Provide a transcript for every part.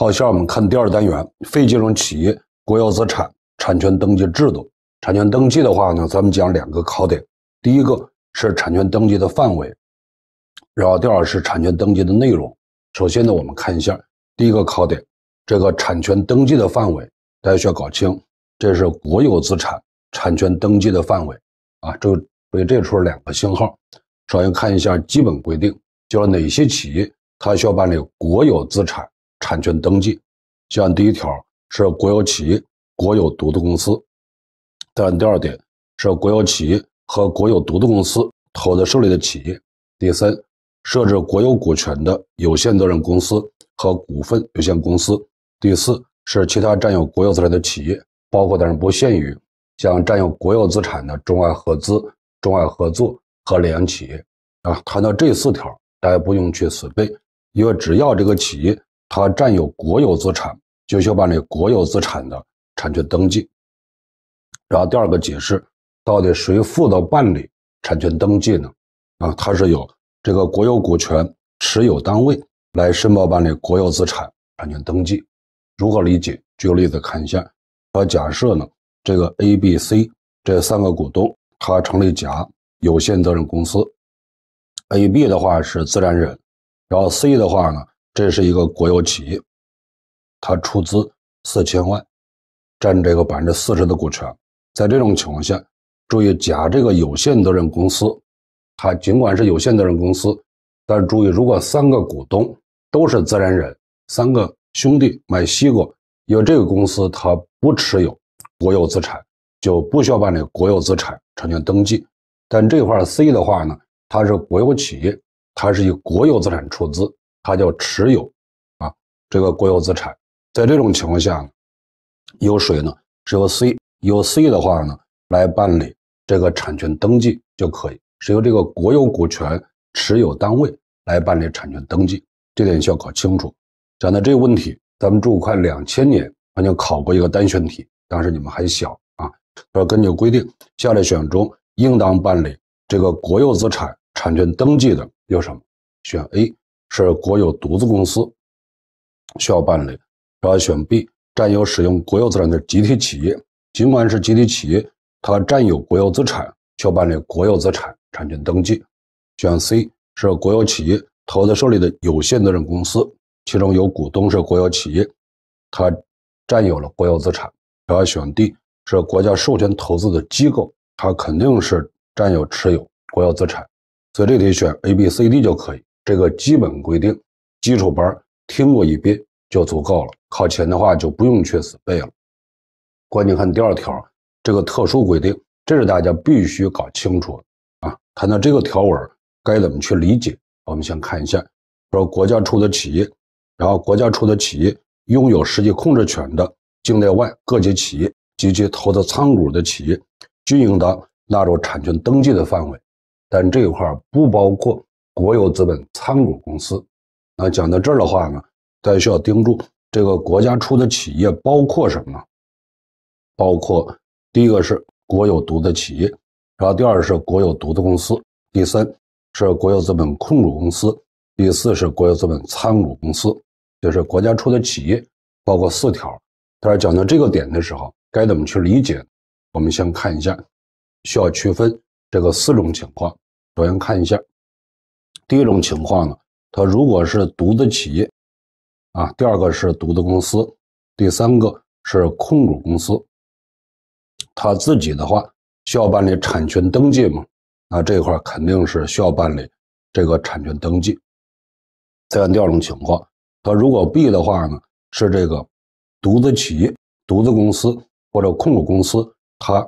好，下面我们看第二单元非金融企业国有资产产权登记制度。产权登记的话呢，咱们讲两个考点。第一个是产权登记的范围，然后第二是产权登记的内容。首先呢，我们看一下第一个考点，这个产权登记的范围，大家需要搞清，这是国有资产产权登记的范围啊。这个所以这出了两个信号。首先看一下基本规定，就是哪些企业它需要办理国有资产。产权登记，像按第一条是国有企业、国有独资公司；再按第二点是国有企业和国有独资公司投资设立的企业；第三，设置国有股权的有限责任公司和股份有限公司；第四是其他占有国有资产的企业，包括但是不限于像占有国有资产的中外合资、中外合作和联企业。啊，谈到这四条，大家不用去死背，因为只要这个企业。他占有国有资产，就需要办理国有资产的产权登记。然后第二个解释，到底谁负责办理产权登记呢？啊，它是由这个国有股权持有单位来申报办理国有资产产权登记。如何理解？举个例子看一下。我假设呢，这个 A、B、C 这三个股东，他成立甲有限责任公司。A、B 的话是自然人，然后 C 的话呢？这是一个国有企业，他出资四千万，占这个百分之四十的股权。在这种情况下，注意，甲这个有限责任公司，它尽管是有限责任公司，但是注意，如果三个股东都是自然人，三个兄弟买西瓜，因为这个公司它不持有国有资产，就不需要办理国有资产产权登记。但这块 C 的话呢，它是国有企业，它是以国有资产出资。他就持有，啊，这个国有资产，在这种情况下，由谁呢？是由 C，由 C 的话呢，来办理这个产权登记就可以，是由这个国有股权持有单位来办理产权登记，这点需要搞清楚。讲到这个问题，咱们注快两千年，他就考过一个单选题，当时你们还小啊，说根据规定，下列选项中应当办理这个国有资产产权登记的有什么？选 A。是国有独资公司需要办理，然后选 B，占有使用国有资产的集体企业，尽管是集体企业，它占有国有资产，需要办理国有资产产权登记。选 C 是国有企业投资设立的有限责任公司，其中有股东是国有企业，它占有了国有资产。然后选 D 是国家授权投资的机构，它肯定是占有持有国有资产，所以这题选 A、B、C、D 就可以。这个基本规定，基础班听过一遍就足够了。考前的话就不用去死背了。关键看第二条这个特殊规定，这是大家必须搞清楚的啊！谈到这个条文，该怎么去理解？我们先看一下，说国家出的企业，然后国家出的企业拥有实际控制权的境内外各级企业及其投资参股的企业，均应当纳入产权登记的范围，但这一块不包括。国有资本参股公司，那讲到这儿的话呢，大家需要盯住这个国家出的企业包括什么？包括第一个是国有独资企业，然后第二是国有独资公司，第三是国有资本控股公司，第四是国有资本参股公司，就是国家出的企业包括四条。但是讲到这个点的时候，该怎么去理解？我们先看一下，需要区分这个四种情况。首先看一下。第一种情况呢，他如果是独资企业，啊，第二个是独资公司，第三个是控股公司。他自己的话需要办理产权登记嘛？那这块肯定是需要办理这个产权登记。再看第二种情况，他如果 B 的话呢，是这个独资企业、独资公司或者控股公司，他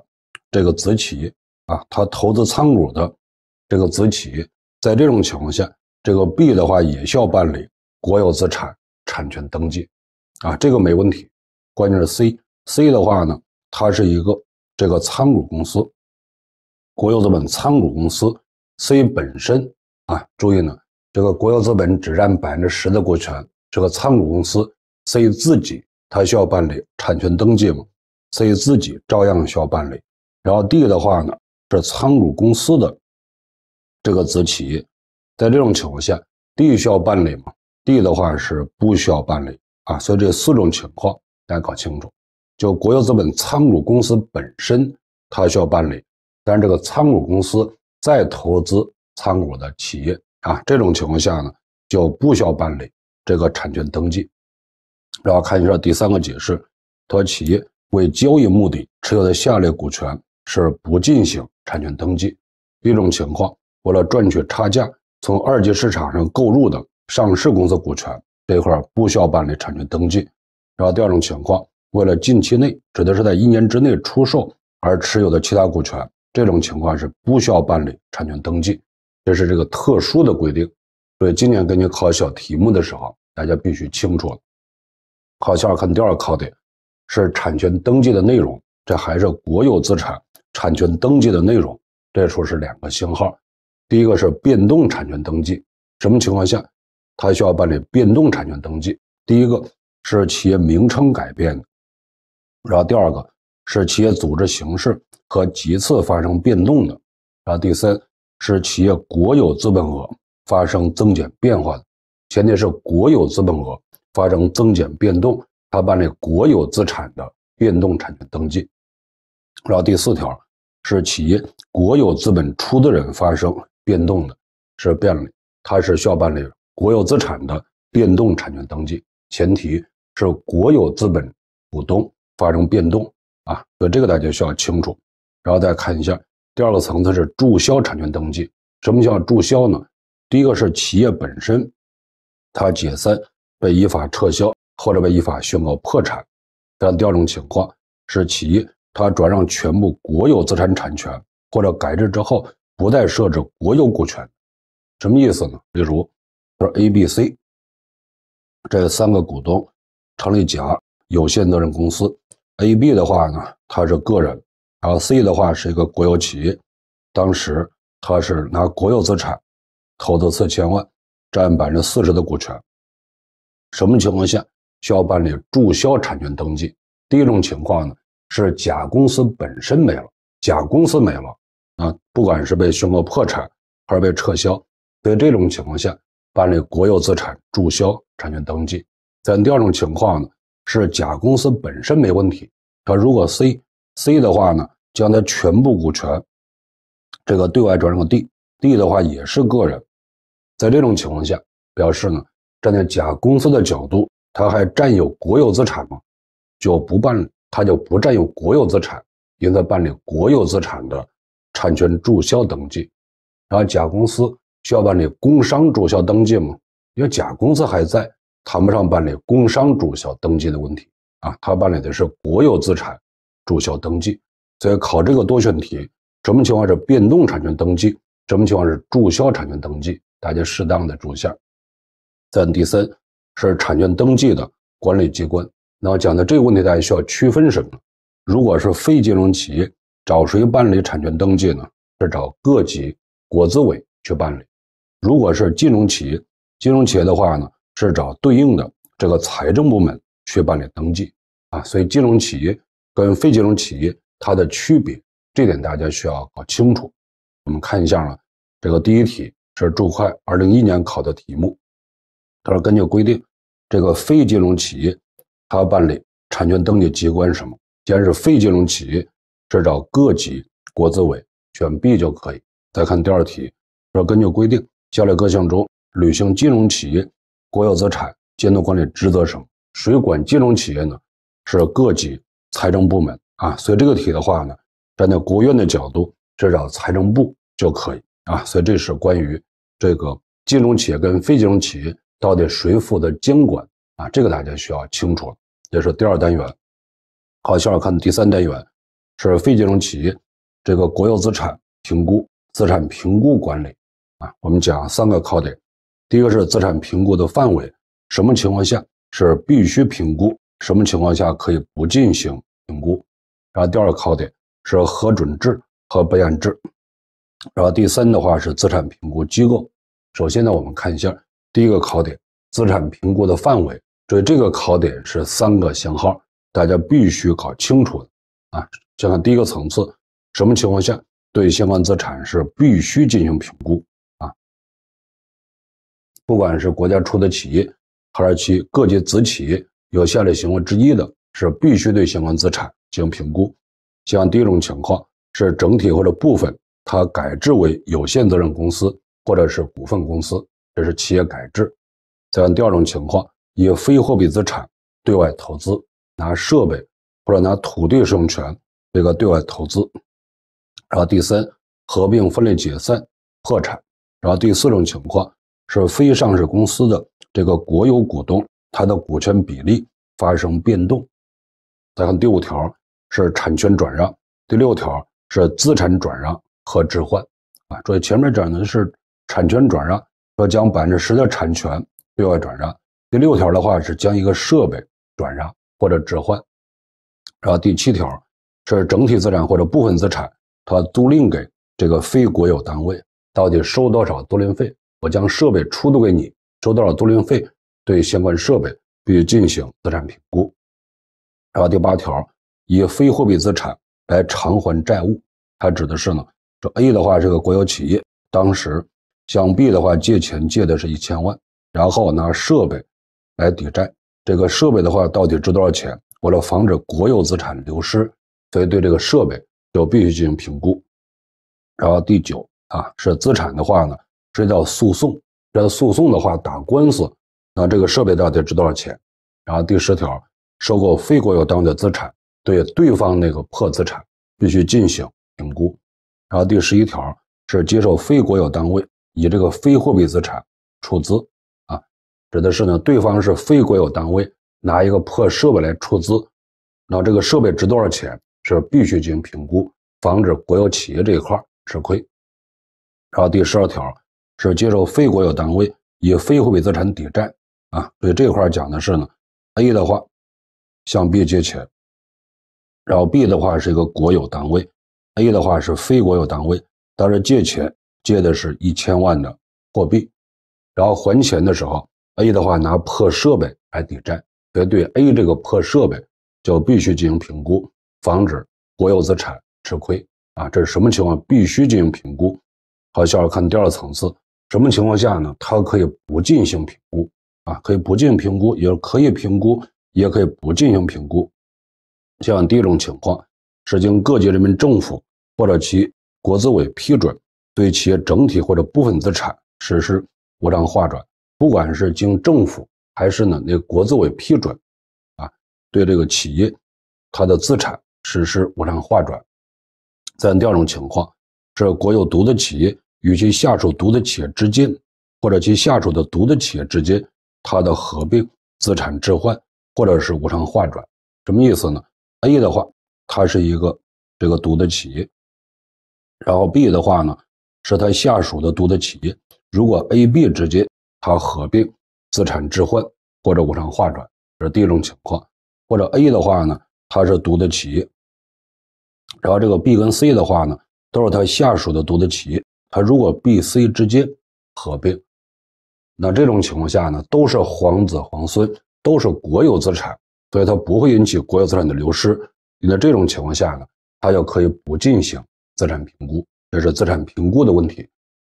这个子企业啊，他投资参股的这个子企业。在这种情况下，这个 B 的话也需要办理国有资产产权登记，啊，这个没问题。关键是 C，C 的话呢，它是一个这个参股公司，国有资本参股公司 C 本身啊，注意呢，这个国有资本只占百分之十的股权，这个参股公司 C 自己它需要办理产权登记嘛？C 自己照样需要办理。然后 D 的话呢，是参股公司的。这个子企业在这种情况下，地需要办理吗？地的话是不需要办理啊，所以这四种情况大家搞清楚。就国有资本参股公司本身，它需要办理；但这个参股公司再投资参股的企业啊，这种情况下呢，就不需要办理这个产权登记。然后看一下第三个解释，他说：企业为交易目的持有的下列股权是不进行产权登记，一种情况。为了赚取差价，从二级市场上购入的上市公司股权这块不需要办理产权登记。然后第二种情况，为了近期内指的是在一年之内出售而持有的其他股权，这种情况是不需要办理产权登记。这是这个特殊的规定。所以今年给你考小题目的时候，大家必须清楚。了。考二看第二考点是产权登记的内容，这还是国有资产产权登记的内容。这处是两个星号。第一个是变动产权登记，什么情况下，他需要办理变动产权登记？第一个是企业名称改变然后第二个是企业组织形式和几次发生变动的，然后第三是企业国有资本额发生增减变化的，前提是国有资本额发生增减变动，他办理国有资产的变动产权登记。然后第四条是企业国有资本出资人发生变动的，是变理，它是需要办理国有资产的变动产权登记，前提是国有资本股东发生变动啊，所以这个大家需要清楚。然后再看一下第二个层次是注销产权登记，什么叫注销呢？第一个是企业本身，它解散、被依法撤销或者被依法宣告破产，这样第二种情况是企业它转让全部国有资产产权或者改制之后。不再设置国有股权，什么意思呢？例如，说 A、B、C 这三个股东成立甲有限责任公司，A、B 的话呢，他是个人，然后 C 的话是一个国有企业，当时他是拿国有资产投资四千万，占百分之四十的股权。什么情况下需要办理注销产权登记？第一种情况呢，是甲公司本身没了，甲公司没了。啊，不管是被宣告破产还是被撤销，在这种情况下办理国有资产注销产权登记。在第二种情况呢，是甲公司本身没问题。他如果 C C 的话呢，将他全部股权这个对外转让给 D D 的话也是个人，在这种情况下表示呢，站在甲公司的角度，他还占有国有资产吗？就不办，他就不占有国有资产，应该办理国有资产的。产权注销登记，然后甲公司需要办理工商注销登记吗？因为甲公司还在，谈不上办理工商注销登记的问题啊。他办理的是国有资产注销登记。所以考这个多选题，什么情况是变动产权登记，什么情况是注销产权登记，大家适当的注下。再第三是产权登记的管理机关，那么讲的这个问题，大家需要区分什么？如果是非金融企业。找谁办理产权登记呢？是找各级国资委去办理。如果是金融企业，金融企业的话呢，是找对应的这个财政部门去办理登记啊。所以金融企业跟非金融企业它的区别，这点大家需要搞清楚。我们看一下呢，这个第一题是注会二零一年考的题目，他说根据规定，这个非金融企业它办理产权登记机关什么？既然是非金融企业。是找各级国资委选 B 就可以。再看第二题，说根据规定，下列各项中履行金融企业国有资产监督管理职责省谁管金融企业呢？是各级财政部门啊。所以这个题的话呢，站在国务院的角度，是找财政部就可以啊。所以这是关于这个金融企业跟非金融企业到底谁负责监管啊，这个大家需要清楚了。也是第二单元。好，下面看第三单元。是非金融企业，这个国有资产评估、资产评估管理啊，我们讲三个考点。第一个是资产评估的范围，什么情况下是必须评估，什么情况下可以不进行评估。然后第二个考点是核准制和备案制。然后第三的话是资产评估机构。首先呢，我们看一下第一个考点，资产评估的范围。所以这个考点是三个型号，大家必须搞清楚的啊。先看第一个层次，什么情况下对相关资产是必须进行评估啊？不管是国家出的企业，还是其各级子企业，有下列行为之一的，是必须对相关资产进行评估。像第一种情况是整体或者部分它改制为有限责任公司或者是股份公司，这是企业改制；再看第二种情况，以非货币资产对外投资，拿设备或者拿土地使用权。这个对外投资，然后第三，合并、分类、解散、破产，然后第四种情况是非上市公司的这个国有股东，它的股权比例发生变动。再看第五条是产权转让，第六条是资产转让和置换。啊，注意前面讲的是产权转让，说将百分之十的产权对外转让。第六条的话是将一个设备转让或者置换。然后第七条。是整体资产或者部分资产，它租赁给这个非国有单位，到底收多少租赁费？我将设备出租给你，收多少租赁费？对相关设备必须进行资产评估。然后第八条，以非货币资产来偿还债务，它指的是呢，这 A 的话是个国有企业，当时向 B 的话借钱借的是一千万，然后拿设备来抵债，这个设备的话到底值多少钱？为了防止国有资产流失。所以对这个设备就必须进行评估。然后第九啊是资产的话呢，这叫诉讼。这诉讼的话打官司，那这个设备到底值多少钱？然后第十条，收购非国有单位的资产，对对方那个破资产必须进行评估。然后第十一条是接受非国有单位以这个非货币资产出资啊，指的是呢对方是非国有单位拿一个破设备来出资，那这个设备值多少钱？是必须进行评估，防止国有企业这一块吃亏。然后第十二条是接受非国有单位以非货币资产抵债啊，所以这块讲的是呢，A 的话向 B 借钱，然后 B 的话是一个国有单位，A 的话是非国有单位，但是借钱借的是一千万的货币，然后还钱的时候，A 的话拿破设备来抵债，所以对 A 这个破设备就必须进行评估。防止国有资产吃亏啊！这是什么情况？必须进行评估。好，下面看第二层次，什么情况下呢？它可以不进行评估啊，可以不进行评估，也可以评估，也可以不进行评估。像第一种情况，是经各级人民政府或者其国资委批准，对企业整体或者部分资产实施无偿划转，不管是经政府还是呢那国资委批准啊，对这个企业它的资产。实施无偿划转。在第二种情况，是国有独资企业与其下属独资企业之间，或者其下属的独资企业之间，它的合并、资产置换或者是无偿划转，什么意思呢？A 的话，它是一个这个独资企业，然后 B 的话呢，是它下属的独资企业。如果 A、B 之间它合并、资产置换或者无偿划转，这是第一种情况。或者 A 的话呢，它是独资企业。然后这个 B 跟 C 的话呢，都是他下属的独资企业。他如果 B、C 直接合并，那这种情况下呢，都是皇子皇孙，都是国有资产，所以它不会引起国有资产的流失。那这种情况下呢，它就可以不进行资产评估，这是资产评估的问题。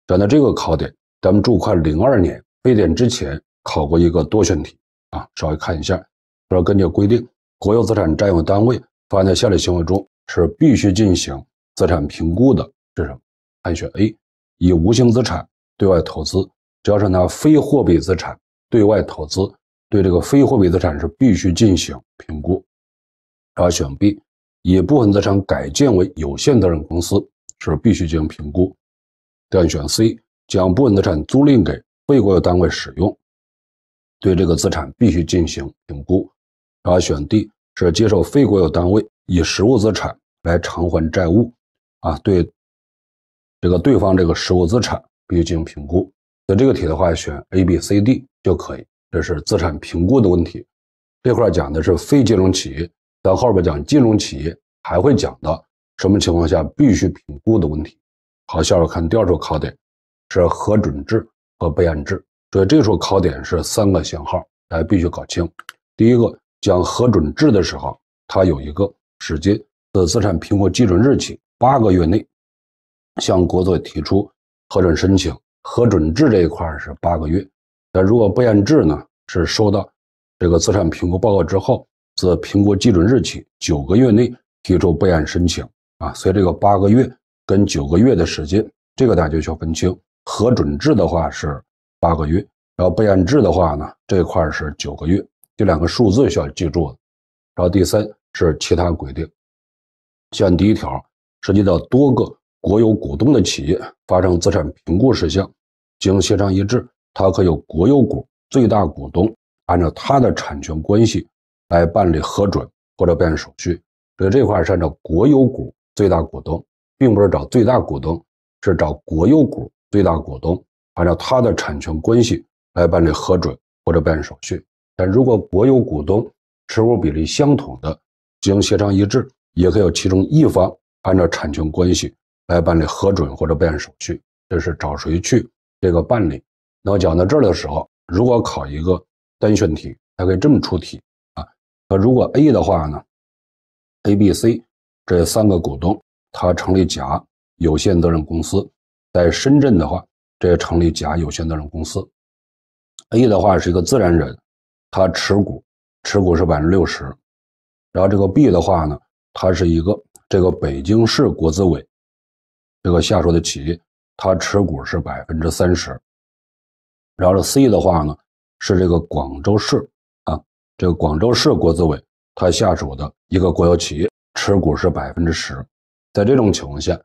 讲到这个考点，咱们注会零二年非典之前考过一个多选题啊，稍微看一下。说根据规定，国有资产占有单位发生下列行为中。是必须进行资产评估的，这是按选 A，以无形资产对外投资，只要是拿非货币资产对外投资，对这个非货币资产是必须进行评估。然后选 B，以部分资产改建为有限责任公司是必须进行评估。再选 C，将部分资产租赁给非国有单位使用，对这个资产必须进行评估。然后选 D，是接受非国有单位。以实物资产来偿还债务，啊，对，这个对方这个实物资产必须进行评估。那这个题的话选 A、B、C、D 就可以，这是资产评估的问题。这块讲的是非金融企业，咱后边讲金融企业还会讲到什么情况下必须评估的问题。好，下边看第二处考点是核准制和备案制，所以这处考点是三个信号，大家必须搞清。第一个讲核准制的时候，它有一个。时间自资产评估基准日起八个月内，向国资委提出核准申请。核准制这一块是八个月，那如果不验制呢？是收到这个资产评估报告之后，自评估基准日起九个月内提出备案申请。啊，所以这个八个月跟九个月的时间，这个大家需要分清。核准制的话是八个月，然后备案制的话呢，这块是九个月，这两个数字需要记住。然后第三。是其他规定。现第一条涉及到多个国有股东的企业发生资产评估事项，经协商一致，它可由国有股最大股东按照他的产权关系来办理核准或者备案手续。所以这块是按照国有股最大股东，并不是找最大股东，是找国有股最大股东按照他的产权关系来办理核准或者备案手续。但如果国有股东持股比例相同的，经协商一致，也可以有其中一方按照产权关系来办理核准或者备案手续。这是找谁去这个办理？那我讲到这儿的时候，如果考一个单选题，它可以这么出题啊。那如果 A 的话呢，A、B、C 这三个股东他成立甲有限责任公司，在深圳的话，这成立甲有限责任公司。A 的话是一个自然人，他持股持股是百分之六十。然后这个 B 的话呢，它是一个这个北京市国资委这个下属的企业，它持股是百分之三十。然后这 C 的话呢，是这个广州市啊，这个广州市国资委它下属的一个国有企业，持股是百分之十。在这种情况下，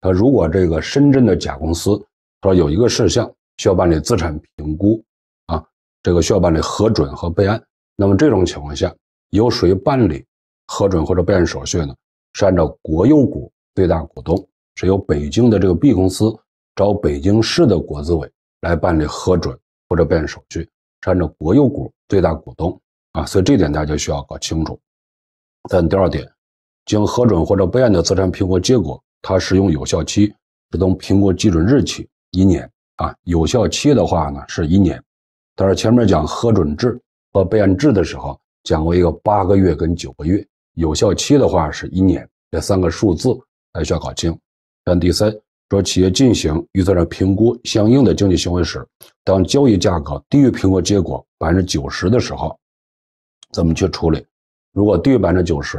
它如果这个深圳的甲公司，说有一个事项需要办理资产评估啊，这个需要办理核准和备案，那么这种情况下由谁办理？核准或者备案手续呢，是按照国有股最大股东是由北京的这个 B 公司找北京市的国资委来办理核准或者备案手续，是按照国有股最大股东啊，所以这点大家需要搞清楚。但第二点，经核准或者备案的资产评估结果，它使用有效期是从评估基准日起一年啊，有效期的话呢是一年。但是前面讲核准制和备案制的时候讲过一个八个月跟九个月。有效期的话是一年，这三个数字还需要搞清。但第三，说企业进行预算上评估，相应的经济行为时，当交易价格低于评估结果百分之九十的时候，怎么去处理？如果低于百分之九十，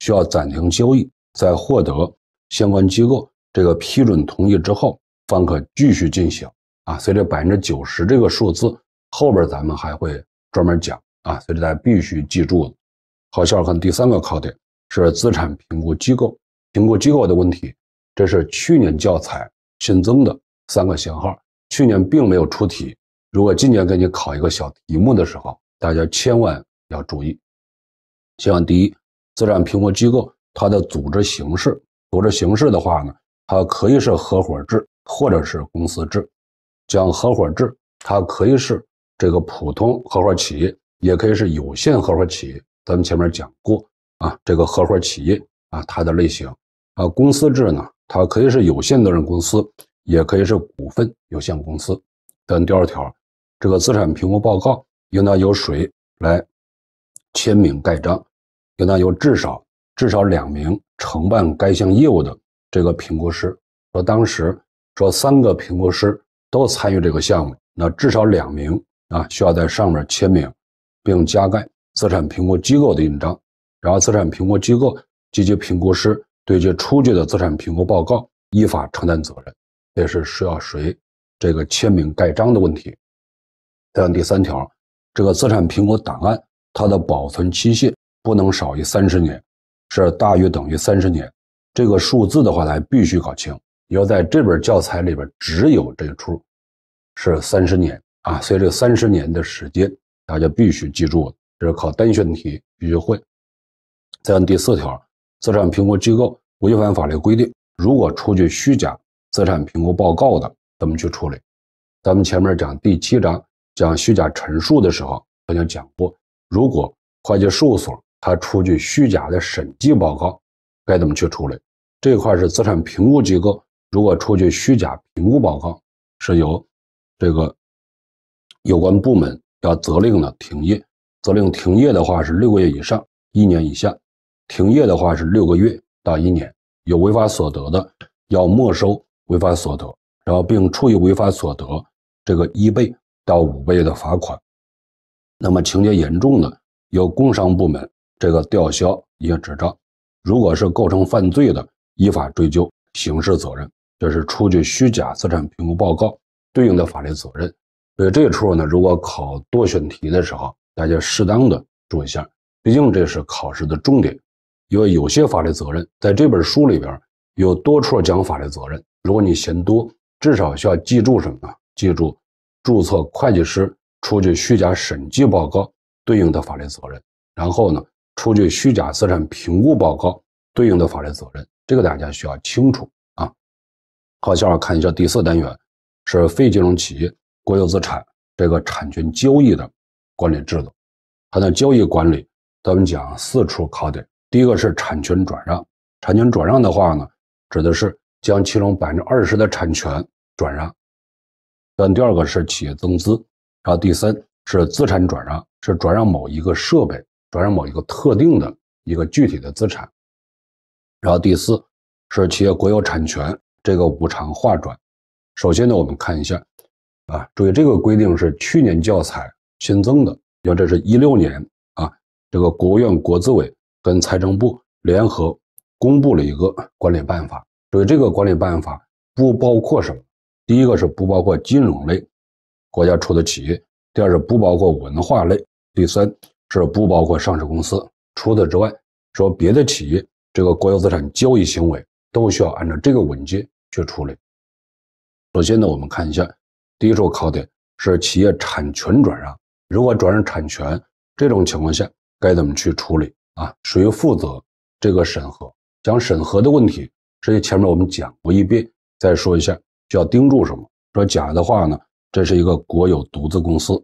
需要暂停交易，在获得相关机构这个批准同意之后，方可继续进行。啊，随着百分之九十这个数字后边，咱们还会专门讲啊，所以大家必须记住。好，下看第三个考点是资产评估机构，评估机构的问题，这是去年教材新增的三个型号，去年并没有出题。如果今年给你考一个小题目的时候，大家千万要注意。像第一，资产评估机构它的组织形式，组织形式的话呢，它可以是合伙制或者是公司制。讲合伙制，它可以是这个普通合伙企业，也可以是有限合伙企业。咱们前面讲过啊，这个合伙企业啊，它的类型啊，公司制呢，它可以是有限责任公司，也可以是股份有限公司。但第二条，这个资产评估报告应当由谁来签名盖章？应当由至少至少两名承办该项业务的这个评估师。说当时说三个评估师都参与这个项目，那至少两名啊，需要在上面签名并加盖。资产评估机构的印章，然后资产评估机构及其评估师对其出具的资产评估报告依法承担责任，这是需要谁这个签名盖章的问题。再看第三条，这个资产评估档案它的保存期限不能少于三十年，是大于等于三十年，这个数字的话呢必须搞清。要在这本教材里边只有这一处是三十年啊，所以这三十年的时间大家必须记住。了。这是考单选题，必须会。再看第四条，资产评估机构违反法律规定，如果出具虚假资产评估报告的，怎么去处理？咱们前面讲第七章讲虚假陈述的时候，曾经讲过，如果会计事务所他出具虚假的审计报告，该怎么去处理？这块是资产评估机构如果出具虚假评估报告，是由这个有关部门要责令的停业。责令停业的话是六个月以上一年以下，停业的话是六个月到一年，有违法所得的要没收违法所得，然后并处以违法所得这个一倍到五倍的罚款。那么情节严重的，由工商部门这个吊销营业执照。如果是构成犯罪的，依法追究刑事责任。这是出具虚假资产评估报告对应的法律责任。所以这一处呢，如果考多选题的时候。大家适当的注意一下，毕竟这是考试的重点，因为有些法律责任在这本书里边有多处讲法律责任。如果你嫌多，至少需要记住什么？记住注册会计师出具虚假审计报告对应的法律责任，然后呢，出具虚假资产评估报告对应的法律责任，这个大家需要清楚啊。好，下面看一下第四单元，是非金融企业国有资产这个产权交易的。管理制度，它的交易管理，咱们讲四处考点。第一个是产权转让，产权转让的话呢，指的是将其中百分之二十的产权转让。但第二个是企业增资，然后第三是资产转让，是转让某一个设备，转让某一个特定的一个具体的资产。然后第四是企业国有产权这个无偿划转。首先呢，我们看一下，啊，注意这个规定是去年教材。新增的，因为这是一六年啊，这个国务院国资委跟财政部联合公布了一个管理办法。所以这个管理办法不包括什么？第一个是不包括金融类国家出的企业；第二是不包括文化类；第三是不包括上市公司。除此之外，说别的企业这个国有资产交易行为都需要按照这个文件去处理。首先呢，我们看一下第一处考点是企业产权转让。如果转让产权这种情况下，该怎么去处理啊？谁负责这个审核？讲审核的问题，这些前面我们讲过一遍，再说一下，需要盯住什么？说甲的话呢，这是一个国有独资公司。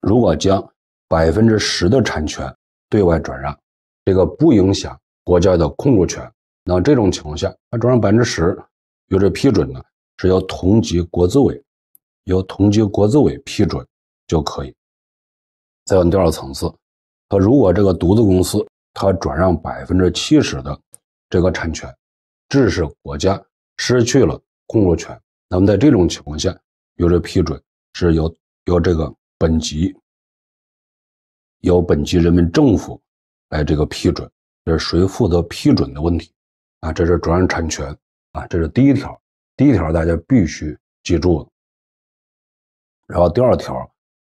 如果将百分之十的产权对外转让，这个不影响国家的控股权。那这种情况下，它转让百分之十，由这批准呢？是由同级国资委，由同级国资委批准。就可以。再问第二层次，他如果这个独资公司它转让百分之七十的这个产权，致使国家失去了控制权，那么在这种情况下，有这批准是由由这个本级，由本级人民政府来这个批准，这是谁负责批准的问题啊？这是转让产权啊，这是第一条，第一条大家必须记住。然后第二条。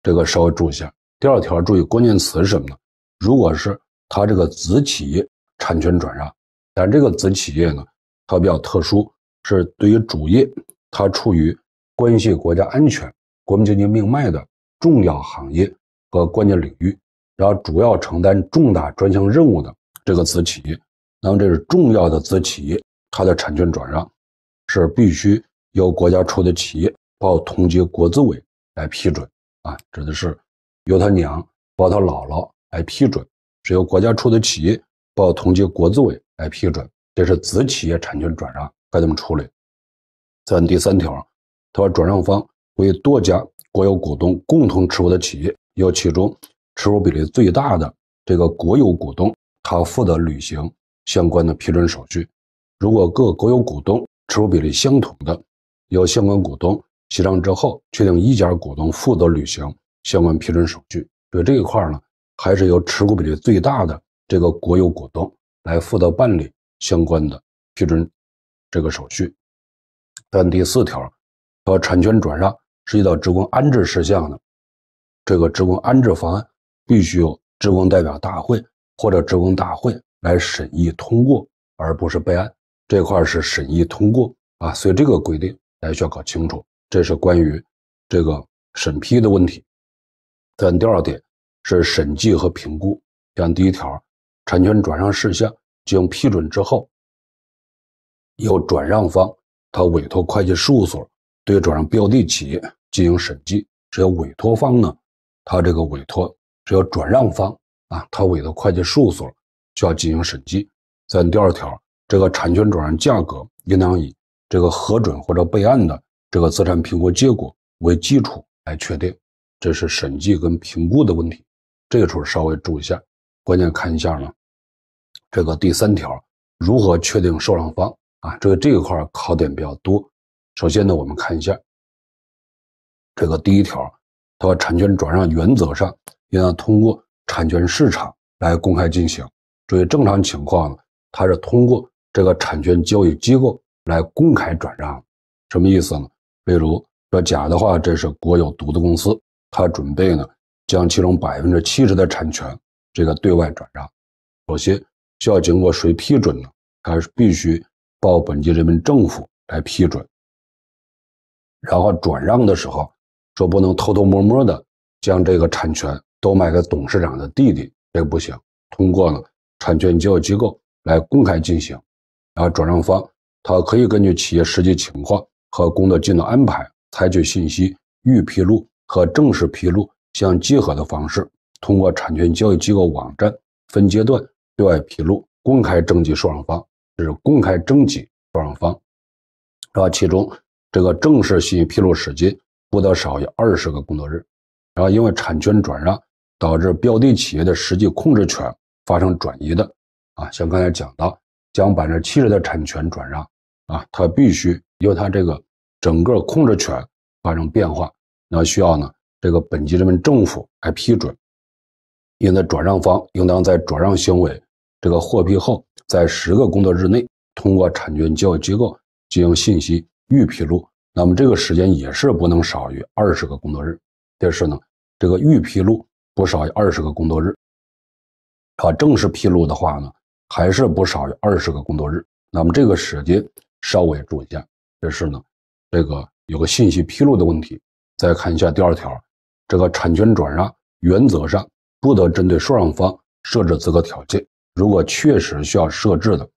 这个稍微注意一下，第二条注意关键词是什么呢？如果是他这个子企业产权转让，但这个子企业呢，它比较特殊，是对于主业它处于关系国家安全、国民经济命脉的重要行业和关键领域，然后主要承担重大专项任务的这个子企业，那么这是重要的子企业，它的产权转让是必须由国家出的企业报同级国资委来批准。啊，指的是由他娘、或他姥姥来批准，是由国家出的企业报同级国资委来批准，这是子企业产权转让该怎么处理？再看第三条，他说转让方为多家国有股东共同持股的企业，由其中持股比例最大的这个国有股东他负责履行相关的批准手续。如果各国有股东持股比例相同的，由相关股东。协商之后，确定一家股东负责履行相关批准手续。对这一块呢，还是由持股比例最大的这个国有股东来负责办理相关的批准这个手续。但第四条，和产权转让涉及到职工安置事项的，这个职工安置方案必须由职工代表大会或者职工大会来审议通过，而不是备案。这块是审议通过啊，所以这个规定大家需要搞清楚。这是关于这个审批的问题。再第二点，是审计和评估。像第一条，产权转让事项经批准之后，由转让方他委托会计事务所对转让标的企业进行审计。只要委托方呢，他这个委托，只要转让方啊，他委托会计事务所就要进行审计。再第二条，这个产权转让价格应当以这个核准或者备案的。这个资产评估结果为基础来确定，这是审计跟评估的问题，这处稍微注意一下。关键看一下呢，这个第三条如何确定受让方啊？注意这一块考点比较多。首先呢，我们看一下这个第一条，它说产权转让原则上应当通过产权市场来公开进行。注意正常情况呢，它是通过这个产权交易机构来公开转让，什么意思呢？例如说，甲的话，这是国有独资公司，他准备呢，将其中百分之七十的产权这个对外转让，首先需要经过谁批准呢？它是必须报本级人民政府来批准。然后转让的时候，说不能偷偷摸摸的将这个产权都卖给董事长的弟弟，这不行。通过呢，产权交易机构来公开进行，然后转让方他可以根据企业实际情况。和工作进度安排，采取信息预披露和正式披露相结合的方式，通过产权交易机构网站分阶段对外披露公开征集受让方，这是公开征集受让方，啊，其中这个正式信息披露时间不得少于二十个工作日，然后因为产权转让导致标的企业的实际控制权发生转移的，啊，像刚才讲到将百分之七十的产权转让，啊，他必须。由他这个整个控制权发生变化，那需要呢这个本级人民政府来批准。因此，转让方应当在转让行为这个获批后，在十个工作日内通过产权交易机构进行信息预披露。那么，这个时间也是不能少于二十个工作日。但是呢，这个预披露不少于二十个工作日，啊，正式披露的话呢，还是不少于二十个工作日。那么，这个时间稍微注意一下。这是呢，这个有个信息披露的问题。再看一下第二条，这个产权转让原则上不得针对受让方设置资格条件，如果确实需要设置的，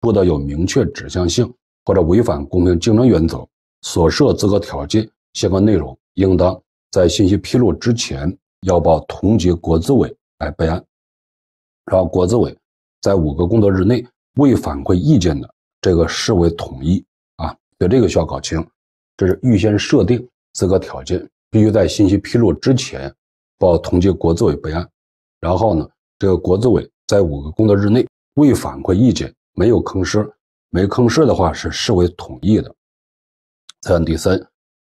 不得有明确指向性或者违反公平竞争原则。所设资格条件相关内容应当在信息披露之前，要报同级国资委来备案，然后国资委在五个工作日内未反馈意见的，这个视为同意。所以这个需要搞清，这是预先设定资格条件，必须在信息披露之前报同级国资委备案。然后呢，这个国资委在五个工作日内未反馈意见，没有吭声，没吭声的话是视为同意的。再看第三，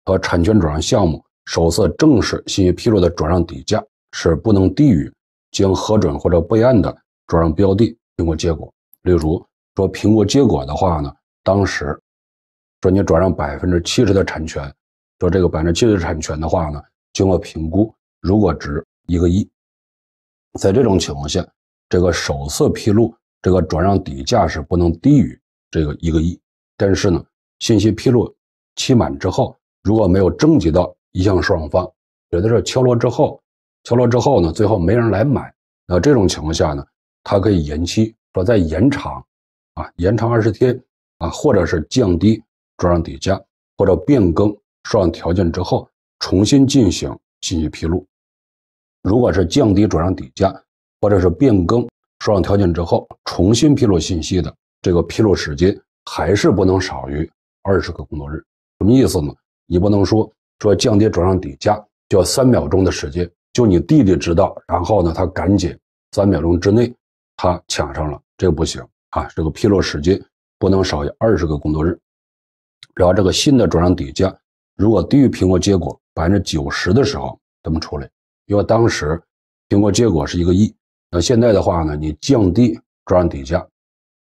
和产权转让项目首次正式信息披露的转让底价是不能低于经核准或者备案的转让标的评估结果。例如说，评估结果的话呢，当时。说你转让百分之七十的产权，说这个百分之七十产权的话呢，经过评估，如果值一个亿，在这种情况下，这个首次披露这个转让底价是不能低于这个一个亿。但是呢，信息披露期满之后，如果没有征集到意向受让方，有的是敲锣之后，敲锣之后呢，最后没人来买，那这种情况下呢，它可以延期，说再延长，啊，延长二十天，啊，或者是降低。转让底价或者变更受让条件之后，重新进行信息披露。如果是降低转让底价或者是变更受让条件之后重新披露信息的，这个披露时间还是不能少于二十个工作日。什么意思呢？你不能说说降低转让底价，就要三秒钟的时间，就你弟弟知道，然后呢他赶紧三秒钟之内他抢上了，这个不行啊！这个披露时间不能少于二十个工作日。然后这个新的转让底价如果低于评估结果百分之九十的时候怎么处理？因为当时评估结果是一个亿，那现在的话呢，你降低转让底价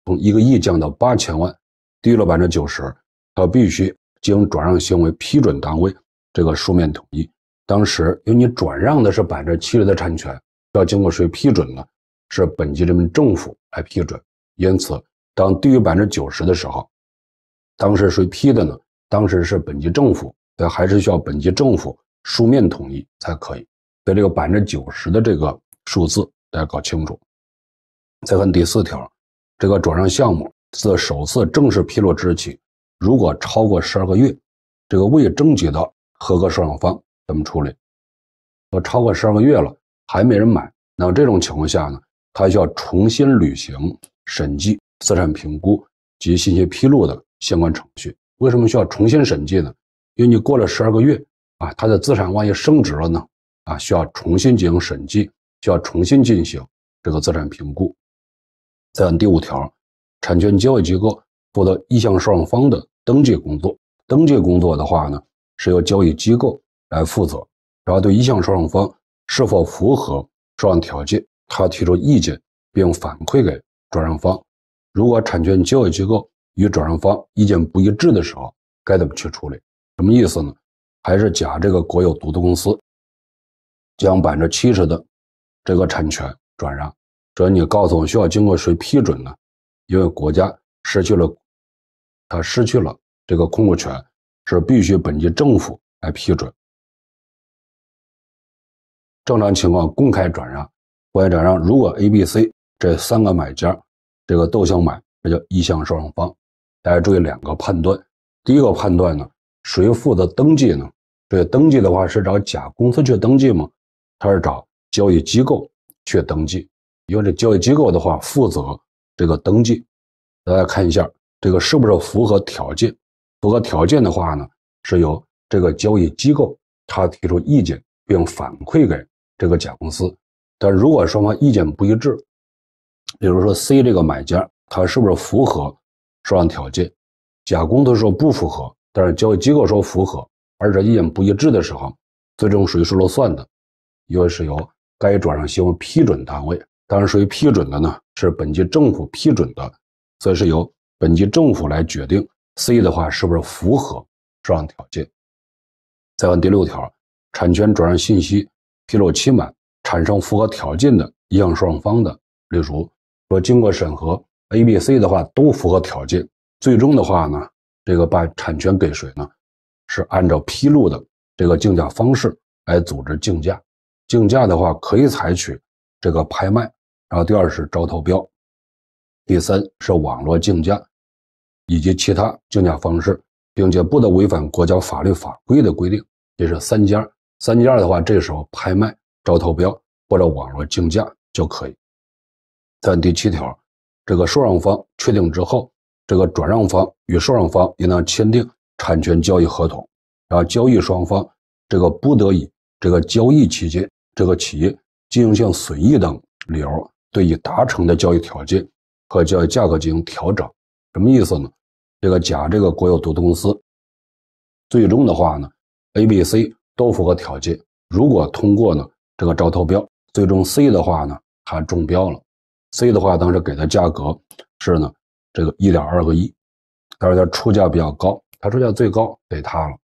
从一个亿降到八千万，低了百分之九十，它必须经转让行为批准单位这个书面同意。当时因为你转让的是百分之七十的产权，要经过谁批准呢？是本级人民政府来批准。因此，当低于百分之九十的时候。当时谁批的呢？当时是本级政府，但还是需要本级政府书面同意才可以。所以这个百分之九十的这个数字，大家搞清楚。再看第四条，这个转让项目自首次正式披露之日起，如果超过十二个月，这个未征集的合格受让方怎么处理？如超过十二个月了还没人买，那么这种情况下呢，他需要重新履行审计、资产评估及信息披露的。相关程序为什么需要重新审计呢？因为你过了十二个月啊，它的资产万一升值了呢？啊，需要重新进行审计，需要重新进行这个资产评估。再看第五条，产权交易机构负责意向受让方的登记工作。登记工作的话呢，是由交易机构来负责，然后对意向受让方是否符合受让条件，他提出意见并反馈给转让方。如果产权交易机构，与转让方意见不一致的时候，该怎么去处理？什么意思呢？还是甲这个国有独资公司将百分之七十的这个产权转让？所以你告诉我需要经过谁批准呢？因为国家失去了，他失去了这个控股权，是必须本级政府来批准。正常情况公开转让，公开转让如果 A、B、C 这三个买家这个都想买，这叫意向受让方。大家注意两个判断，第一个判断呢，谁负责登记呢？这登记的话是找甲公司去登记吗？他是找交易机构去登记，因为这交易机构的话负责这个登记。大家看一下这个是不是符合条件？符合条件的话呢，是由这个交易机构他提出意见，并反馈给这个甲公司。但如果双方意见不一致，比如说 C 这个买家他是不是符合？受让条件，甲公司说不符合，但是交易机构说符合，二者意见不一致的时候，最终谁说了算的？因为是由该转让行为批准单位，当然谁批准的呢？是本级政府批准的，所以是由本级政府来决定。C 的话，是不是符合受让条件？再看第六条，产权转让信息披露期满，产生符合条件的一样受让方的，例如说经过审核。A、B、C 的话都符合条件，最终的话呢，这个把产权给谁呢？是按照披露的这个竞价方式来组织竞价。竞价的话可以采取这个拍卖，然后第二是招投标，第三是网络竞价以及其他竞价方式，并且不得违反国家法律法规的规定。这是三加三加二的话，这时候拍卖、招投标或者网络竞价就可以。但第七条。这个受让方确定之后，这个转让方与受让方应当签订产权交易合同，然后交易双方这个不得以这个交易期间这个企业经营性损益等理由，对已达成的交易条件和交易价格进行调整，什么意思呢？这个甲这个国有独资公司，最终的话呢，A、B、C 都符合条件，如果通过呢这个招投标，最终 C 的话呢，它中标了。C 的话，当时给的价格是呢，这个一点二个亿，但是它出价比较高，它出价最高给他了，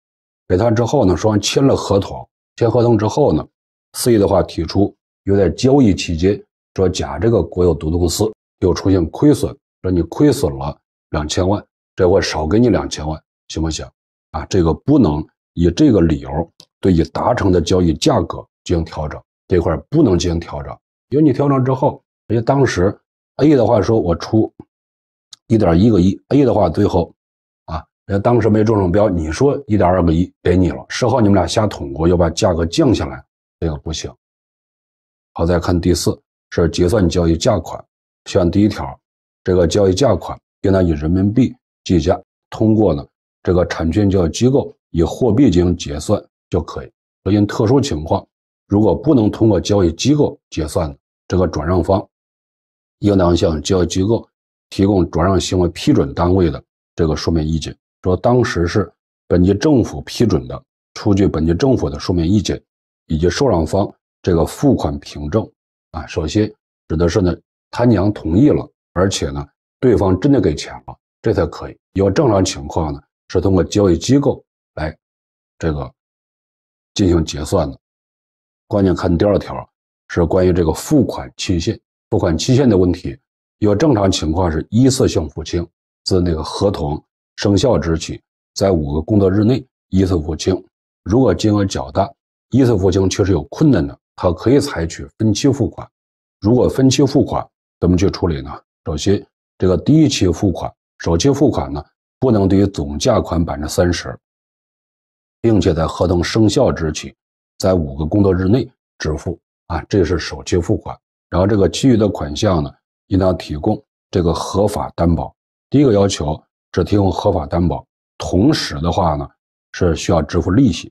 给他之后呢，双方签了合同，签合同之后呢，C 的话提出，又在交易期间说，甲这个国有独资公司又出现亏损，说你亏损了两千万，这我少给你两千万，行不行？啊，这个不能以这个理由对已达成的交易价格进行调整，这块不能进行调整，因为你调整之后。因为当时，A 的话说：“我出一点一个亿。”A 的话最后，啊，人家当时没中中标。你说一点二个亿给你了，事后你们俩瞎捅过要把价格降下来，这个不行。好，再看第四是结算交易价款，像第一条，这个交易价款应当以人民币计价，通过呢这个产权交易机构以货币进行结算就可以。因特殊情况，如果不能通过交易机构结算这个转让方。应当向交易机构提供转让行为批准单位的这个书面意见，说当时是本级政府批准的，出具本级政府的书面意见以及受让方这个付款凭证。啊，首先指的是呢，他娘同意了，而且呢，对方真的给钱了，这才可以。有正常情况呢，是通过交易机构来这个进行结算的。关键看第二条，是关于这个付款期限。付款期限的问题，有正常情况是一次性付清，自那个合同生效之日起，在五个工作日内一次付清。如果金额较大，一次付清确实有困难的，他可以采取分期付款。如果分期付款怎么去处理呢？首先，这个第一期付款，首期付款呢不能低于总价款百分之三十，并且在合同生效之日起，在五个工作日内支付。啊，这是首期付款。然后这个其余的款项呢，应当提供这个合法担保。第一个要求只提供合法担保，同时的话呢，是需要支付利息。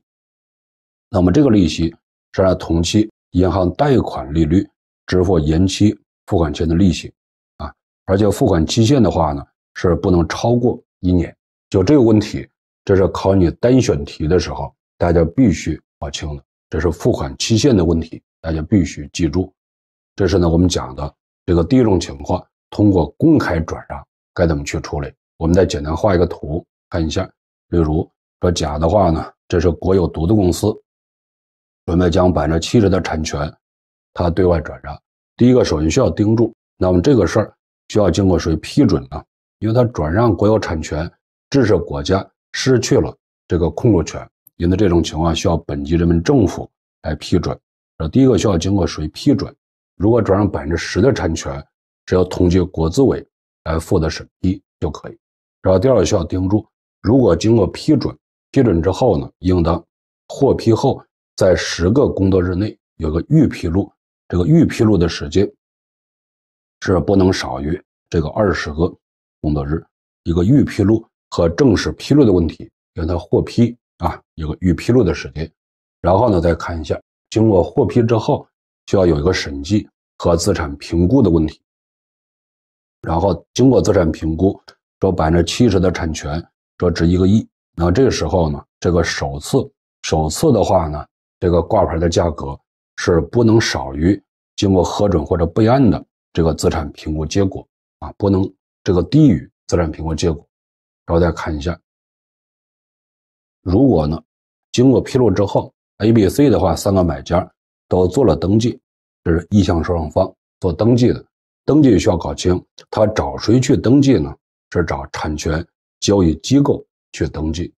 那么这个利息是按同期银行贷款利率支付延期付款前的利息啊，而且付款期限的话呢，是不能超过一年。就这个问题，这是考你单选题的时候，大家必须搞清的，这是付款期限的问题，大家必须记住。这是呢，我们讲的这个第一种情况，通过公开转让该怎么去处理？我们再简单画一个图看一下。例如说，甲的话呢，这是国有独资公司，准备将百分之七十的产权，它对外转让。第一个，首先需要盯住，那么这个事儿需要经过谁批准呢？因为它转让国有产权，致使国家失去了这个控制权，因此这种情况需要本级人民政府来批准。这第一个需要经过谁批准？如果转让百分之十的产权，只要通过国资委来负责审批就可以。然后第二个需要盯住，如果经过批准，批准之后呢，应当获批后在十个工作日内有个预披露，这个预披露的时间是不能少于这个二十个工作日。一个预披露和正式披露的问题，让它获批啊有个预披露的时间。然后呢，再看一下经过获批之后。需要有一个审计和资产评估的问题，然后经过资产评估，说百分之七十的产权说值一个亿，那这个时候呢，这个首次首次的话呢，这个挂牌的价格是不能少于经过核准或者备案的这个资产评估结果啊，不能这个低于资产评估结果。然后再看一下，如果呢经过披露之后，A、B、C 的话三个买家。都做了登记，这是意向受让方做登记的，登记需要搞清，他找谁去登记呢？是找产权交易机构去登记。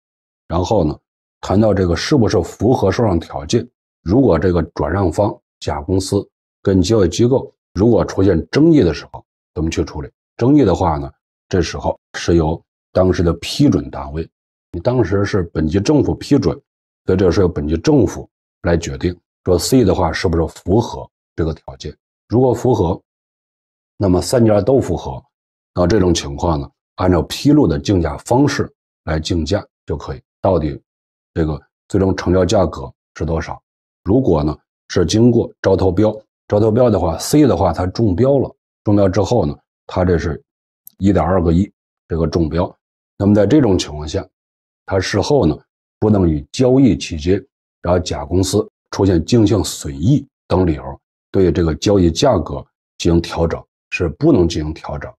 然后呢，谈到这个是不是符合受让条件？如果这个转让方甲公司跟交易机构如果出现争议的时候，怎么去处理？争议的话呢，这时候是由当时的批准单位，你当时是本级政府批准，所以这是由本级政府来决定。说 C 的话是不是符合这个条件？如果符合，那么三家都符合，那这种情况呢？按照披露的竞价方式来竞价就可以。到底这个最终成交价格是多少？如果呢是经过招投标，招投标的话，C 的话它中标了，中标之后呢，它这是1.2个亿这个中标。那么在这种情况下，它事后呢不能以交易期间，然后甲公司。出现净性损益等理由，对这个交易价格进行调整是不能进行调整。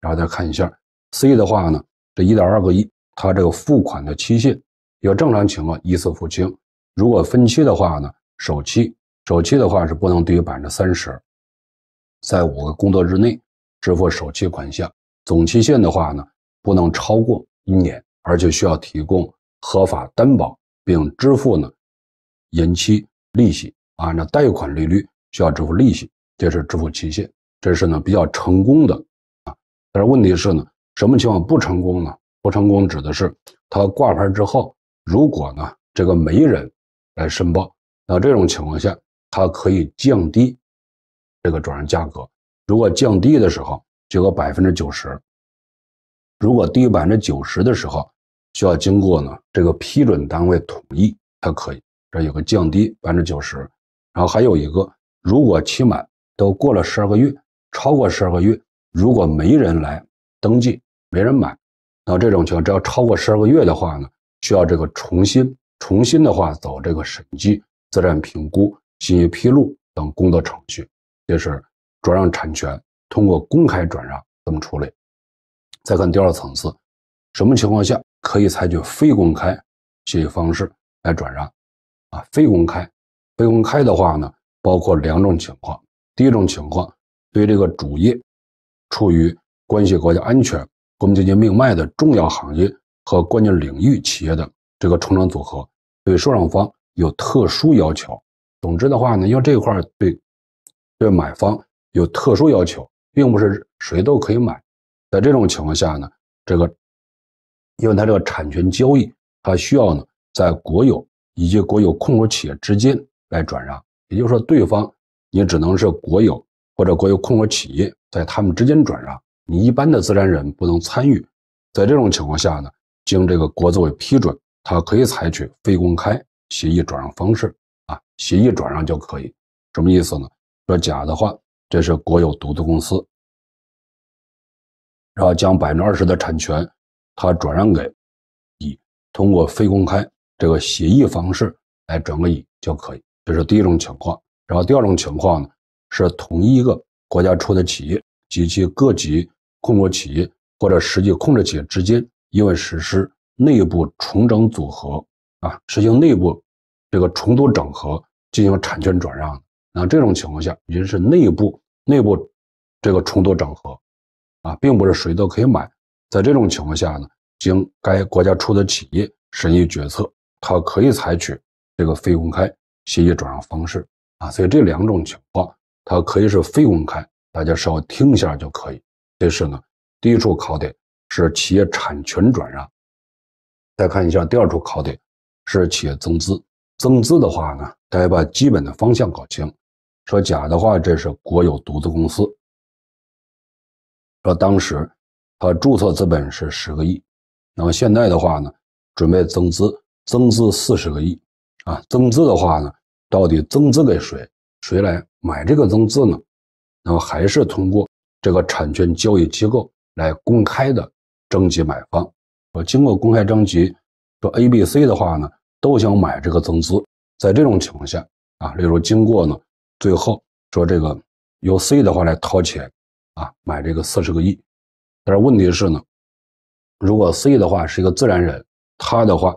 然后再看一下 C 的话呢，这1.2个亿，它这个付款的期限，要正常情况一次付清，如果分期的话呢，首期首期的话是不能低于百分之三十，在五个工作日内支付首期款项，总期限的话呢，不能超过一年，而且需要提供合法担保，并支付呢延期。利息啊，按照贷款利率需要支付利息，这是支付期限，这是呢比较成功的啊。但是问题是呢，什么情况不成功呢？不成功指的是它挂牌之后，如果呢这个没人来申报，那这种情况下它可以降低这个转让价格。如果降低的时候，就个百分之九十，如果低于百分之九十的时候，需要经过呢这个批准单位同意才可以。有个降低百分之九十，然后还有一个，如果期满都过了十二个月，超过十二个月，如果没人来登记，没人买，那这种情况只要超过十二个月的话呢，需要这个重新重新的话走这个审计、资产评估、信息披露等工作程序，这是转让产权通过公开转让怎么处理？再看第二层次，什么情况下可以采取非公开协议方式来转让？啊，非公开，非公开的话呢，包括两种情况。第一种情况，对这个主业处于关系国家安全、国民经济命脉的重要行业和关键领域企业的这个重整组合，对受让方有特殊要求。总之的话呢，因为这块对对买方有特殊要求，并不是谁都可以买。在这种情况下呢，这个，因为它这个产权交易，它需要呢在国有。以及国有控股企业之间来转让，也就是说，对方你只能是国有或者国有控股企业，在他们之间转让，你一般的自然人不能参与。在这种情况下呢，经这个国资委批准，它可以采取非公开协议转让方式啊，协议转让就可以。什么意思呢？说甲的话，这是国有独资公司，然后将百分之二十的产权，它转让给乙，通过非公开。这个协议方式来转个就可以，这是第一种情况。然后第二种情况呢，是同一个国家出的企业及其各级控股企业或者实际控制企业之间，因为实施内部重整组合啊，实行内部这个重组整合进行产权转让。那这种情况下，也就是内部内部这个重组整合，啊，并不是谁都可以买。在这种情况下呢，经该国家出的企业审议决策。它可以采取这个非公开协议转让方式啊，所以这两种情况，它可以是非公开，大家稍微听一下就可以。这是呢，第一处考点是企业产权转让，再看一下第二处考点是企业增资。增资的话呢，大家把基本的方向搞清。说甲的话，这是国有独资公司，说当时它注册资本是十个亿，那么现在的话呢，准备增资。增资四十个亿，啊，增资的话呢，到底增资给谁？谁来买这个增资呢？那么还是通过这个产权交易机构来公开的征集买方。我经过公开征集，说 A、B、C 的话呢都想买这个增资。在这种情况下，啊，例如经过呢，最后说这个由 C 的话来掏钱，啊，买这个四十个亿。但是问题是呢，如果 C 的话是一个自然人，他的话。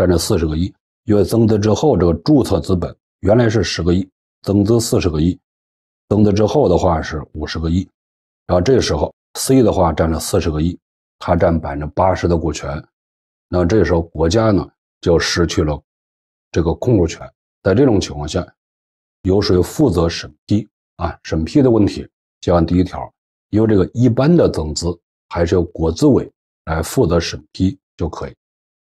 占了四十个亿，因为增资之后，这个注册资本原来是十个亿，增资四十个亿，增资之后的话是五十个亿，然后这个时候 C 的话占了四十个亿，它占百分之八十的股权，那这个时候国家呢就失去了这个控股权。在这种情况下，由谁负责审批啊？审批的问题就按第一条，由这个一般的增资，还是由国资委来负责审批就可以。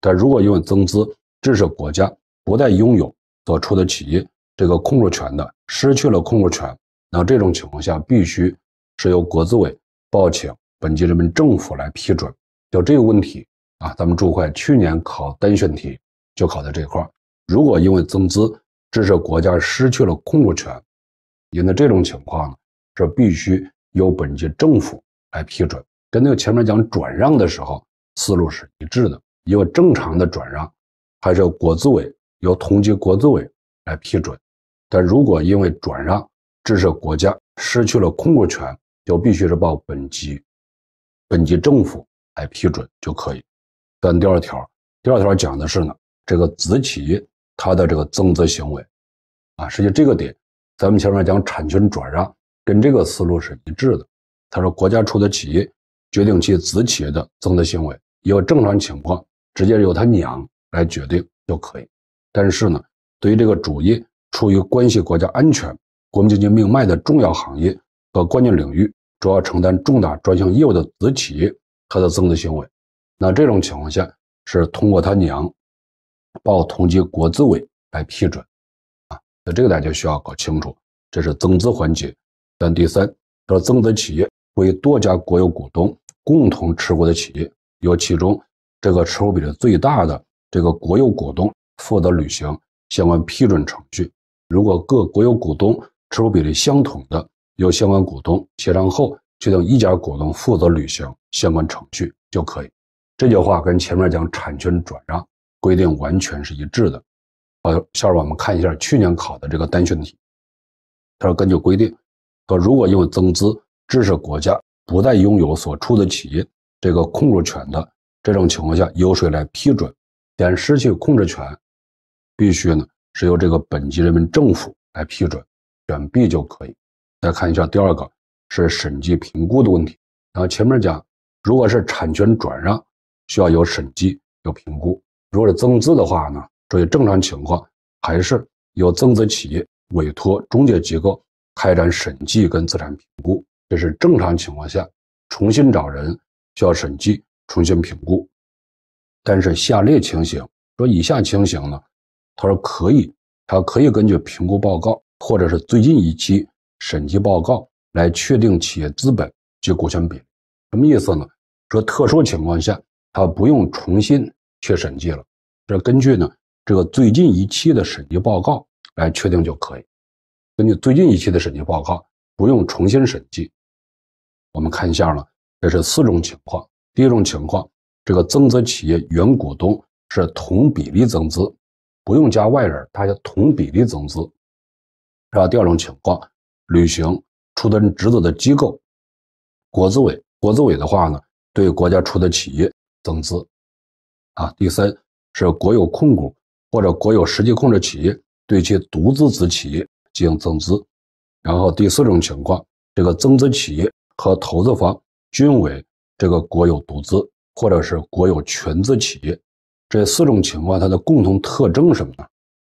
但如果因为增资致使国家不再拥有所出的企业这个控制权的，失去了控制权，那这种情况下必须是由国资委报请本级人民政府来批准。就这个问题啊，咱们注会去年考单选题就考在这块如果因为增资致使国家失去了控制权，因为这种情况呢，这必须由本级政府来批准，跟那个前面讲转让的时候思路是一致的。因为正常的转让，还是要国资委由同级国资委来批准。但如果因为转让致使国家失去了控股权，就必须是报本级本级政府来批准就可以。但第二条，第二条讲的是呢，这个子企业它的这个增资行为啊，实际这个点，咱们前面讲产权转让跟这个思路是一致的。他说国家出的企业决定其子企业的增资行为，一个正常情况。直接由他娘来决定就可以，但是呢，对于这个主业处于关系国家安全、国民经济命脉的重要行业和关键领域，主要承担重大专项业务的子企业，它的增资行为，那这种情况下是通过他娘报同级国资委来批准啊。那这个大家需要搞清楚，这是增资环节。但第三，说增资企业为多家国有股东共同持股的企业，由其中。这个持股比例最大的这个国有股东负责履行相关批准程序。如果各国有股东持股比例相同的，由相关股东协商后确定一家股东负责履行相关程序就可以。这句话跟前面讲产权转让规定完全是一致的。好，下面我们看一下去年考的这个单选题。他说：根据规定，说如果因为增资致使国家不再拥有所出的企业这个控制权的。这种情况下由谁来批准？点失去控制权，必须呢是由这个本级人民政府来批准。选 B 就可以。再看一下第二个是审计评估的问题。然后前面讲，如果是产权转让，需要有审计、有评估；如果是增资的话呢，意正常情况还是由增资企业委托中介机构开展审计跟资产评估。这是正常情况下重新找人需要审计。重新评估，但是下列情形说以下情形呢，他说可以，他可以根据评估报告或者是最近一期审计报告来确定企业资本及股权比，什么意思呢？说特殊情况下他不用重新去审计了，这根据呢这个最近一期的审计报告来确定就可以，根据最近一期的审计报告不用重新审计，我们看一下呢，这是四种情况。第一种情况，这个增资企业原股东是同比例增资，不用加外人，它叫同比例增资，是吧？第二种情况，履行出资职责的机构，国资委，国资委的话呢，对国家出的企业增资，啊。第三是国有控股或者国有实际控制企业对其独资子企业进行增资，然后第四种情况，这个增资企业和投资方均为。这个国有独资，或者是国有全资企业，这四种情况它的共同特征什么呢？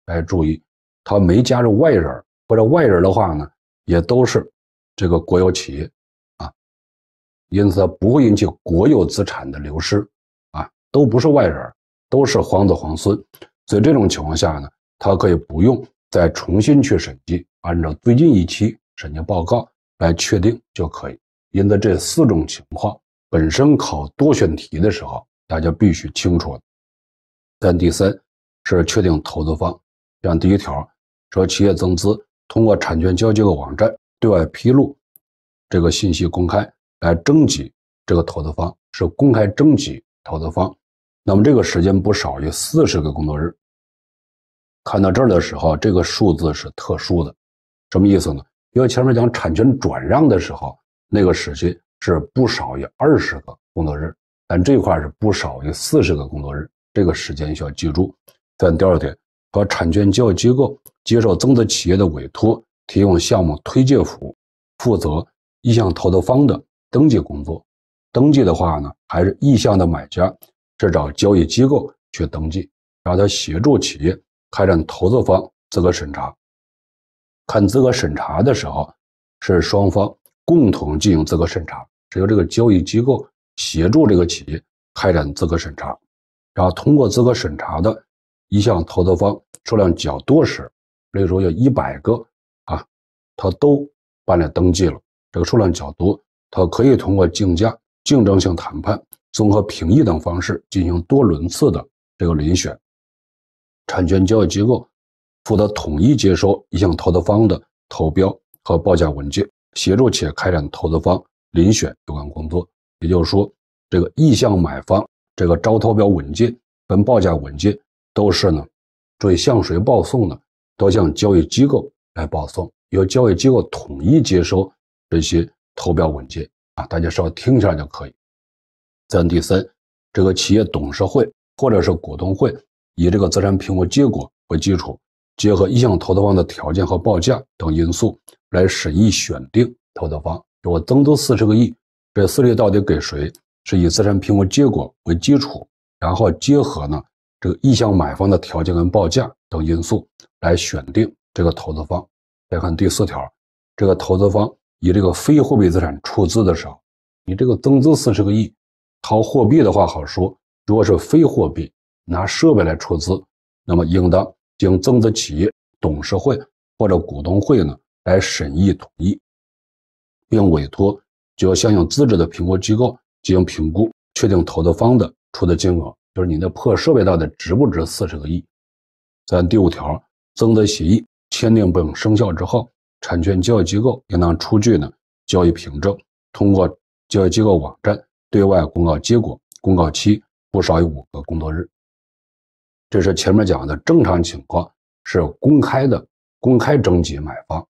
大家注意，它没加入外人，或者外人的话呢，也都是这个国有企业，啊，因此它不会引起国有资产的流失，啊，都不是外人，都是皇子皇孙，所以这种情况下呢，它可以不用再重新去审计，按照最近一期审计报告来确定就可以。因此这四种情况。本身考多选题的时候，大家必须清楚。但第三是确定投资方，像第一条说企业增资通过产权交接的网站对外披露，这个信息公开来征集这个投资方是公开征集投资方，那么这个时间不少于四十个工作日。看到这儿的时候，这个数字是特殊的，什么意思呢？因为前面讲产权转让的时候那个时间。是不少于二十个工作日，但这块是不少于四十个工作日。这个时间需要记住。再看第二点，和产权交易机构接受增值企业的委托，提供项目推介服务，负责意向投资方的登记工作。登记的话呢，还是意向的买家是找交易机构去登记，然后他协助企业开展投资方资格审查。看资格审查的时候，是双方共同进行资格审查。是由这个交易机构协助这个企业开展资格审查，然后通过资格审查的一项投资方数量较多时，例如有一百个啊，他都办理登记了。这个数量较多，他可以通过竞价、竞争性谈判、综合评议等方式进行多轮次的这个遴选。产权交易机构负责统一接收一项投资方的投标和报价文件，协助企业开展投资方。遴选有关工作，也就是说，这个意向买方这个招投标文件跟报价文件都是呢，注意向谁报送呢？都向交易机构来报送，由交易机构统一接收这些投标文件啊，大家稍微听一下就可以。再第三，这个企业董事会或者是股东会以这个资产评估结果为基础，结合意向投资方的条件和报价等因素来审议选定投资方。我增资四十个亿，这四十亿到底给谁？是以资产评估结果为基础，然后结合呢这个意向买方的条件跟报价等因素来选定这个投资方。再看第四条，这个投资方以这个非货币资产出资的时候，你这个增资四十个亿，掏货币的话好说；如果是非货币，拿设备来出资，那么应当经增资企业董事会或者股东会呢来审议同意。并委托具有相应资质的评估机构进行评估，确定投资方的出资金额，就是你的破设备到底值不值四十个亿。在第五条，增资协议签订并生效之后，产权交易机构应当出具呢交易凭证，通过交易机构网站对外公告结果，公告期不少于五个工作日。这是前面讲的正常情况是公开的，公开征集买方。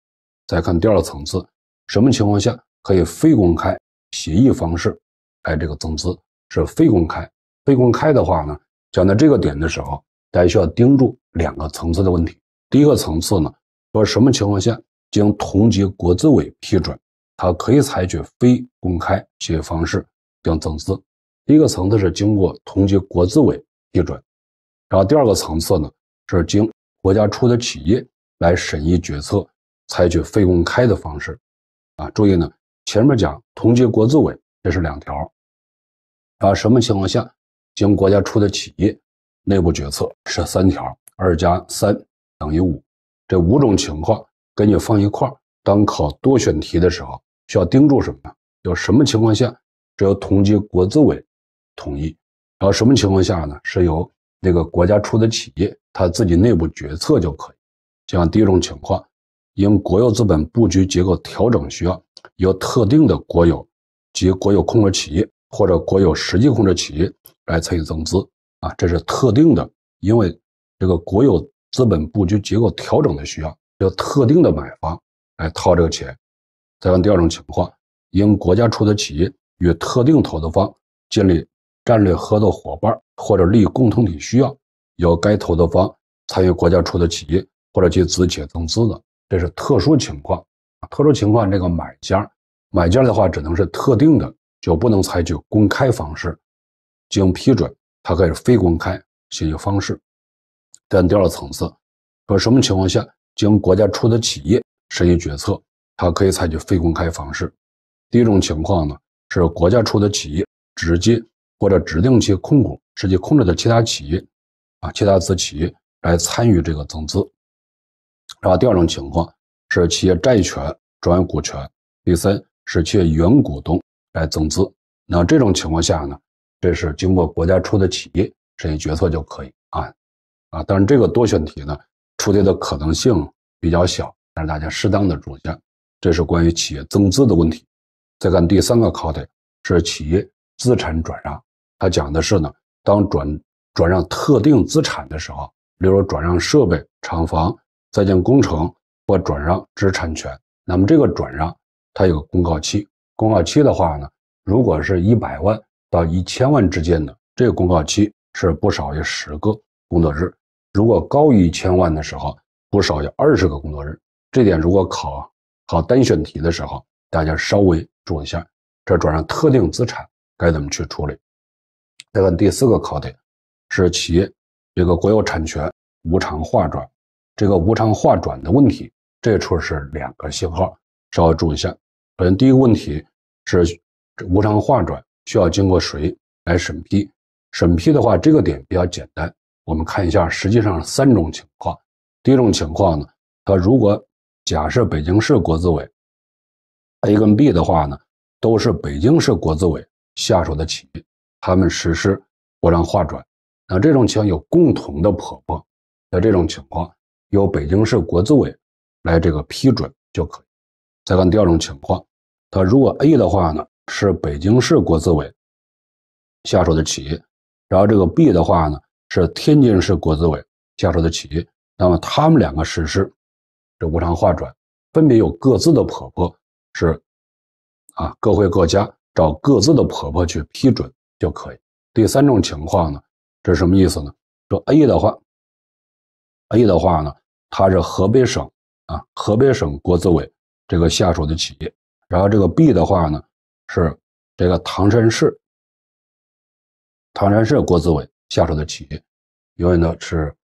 再看第二层次。什么情况下可以非公开协议方式来这个增资？是非公开。非公开的话呢，讲到这个点的时候，大家需要盯住两个层次的问题。第一个层次呢，说什么情况下经同级国资委批准，它可以采取非公开协议方式并增资。第一个层次是经过同级国资委批准，然后第二个层次呢，是经国家出的企业来审议决策，采取非公开的方式。啊，注意呢，前面讲同级国资委这是两条，啊，什么情况下，经国家出的企业内部决策是三条，二加三等于五，这五种情况给你放一块当考多选题的时候，需要盯住什么呢？有什么情况下，只有同级国资委同意，然后什么情况下呢？是由那个国家出的企业他自己内部决策就可以。像第一种情况。因国有资本布局结构调整需要，由特定的国有及国有控制企业或者国有实际控制企业来参与增资，啊，这是特定的，因为这个国有资本布局结构调整的需要，由特定的买方来掏这个钱。再看第二种情况，因国家出资企业与特定投资方建立战略合作伙伴或者利益共同体需要，由该投资方参与国家出资企业或者其子企业增资的。这是特殊情况，特殊情况这个买家，买家的话只能是特定的，就不能采取公开方式进行批准。它可以非公开方式。但第二层次，说什么情况下经国家出的企业审议决策，它可以采取非公开方式。第一种情况呢，是国家出的企业直接或者指定其控股、实际控制的其他企业，啊，其他子企业来参与这个增资。是吧？第二种情况是企业债权转股权。第三是企业原股东来增资。那这种情况下呢，这是经过国家出的企业这一决策就可以啊啊。但是这个多选题呢，出题的可能性比较小，但是大家适当的注意下。这是关于企业增资的问题。再看第三个考点是企业资产转让。它讲的是呢，当转转让特定资产的时候，例如转让设备、厂房。在建工程或转让知识产权，那么这个转让它有公告期，公告期的话呢，如果是一百万到一千万之间的，这个公告期是不少于十个工作日；如果高于一千万的时候，不少于二十个工作日。这点如果考考单选题的时候，大家稍微注意一下，这转让特定资产该怎么去处理？再看第四个考点是企业这个国有产权无偿划转。这个无偿划转的问题，这处是两个信号，稍微注意一下。首先，第一个问题是无偿划转需要经过谁来审批？审批的话，这个点比较简单。我们看一下，实际上三种情况。第一种情况呢，它如果假设北京市国资委 A 跟 B 的话呢，都是北京市国资委下属的企业，他们实施无偿划转，那这种情况有共同的婆婆。那这种情况。由北京市国资委来这个批准就可以。再看第二种情况，它如果 A 的话呢，是北京市国资委下属的企业，然后这个 B 的话呢，是天津市国资委下属的企业。那么他们两个实施这无偿划转，分别有各自的婆婆是啊各回各家，找各自的婆婆去批准就可以。第三种情况呢，这是什么意思呢？说 A 的话，A 的话呢？它是河北省啊，河北省国资委这个下属的企业。然后这个 B 的话呢，是这个唐山市。唐山市国资委下属的企业，因为呢是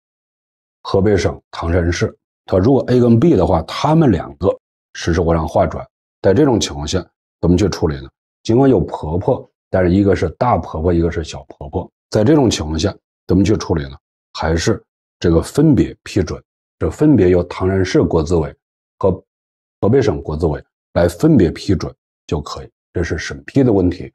河北省唐山市。它如果 A 跟 B 的话，他们两个实施过让划转，在这种情况下怎么去处理呢？尽管有婆婆，但是一个是大婆婆，一个是小婆婆，在这种情况下怎么去处理呢？还是这个分别批准。这分别由唐山市国资委和河北省国资委来分别批准就可以，这是审批的问题。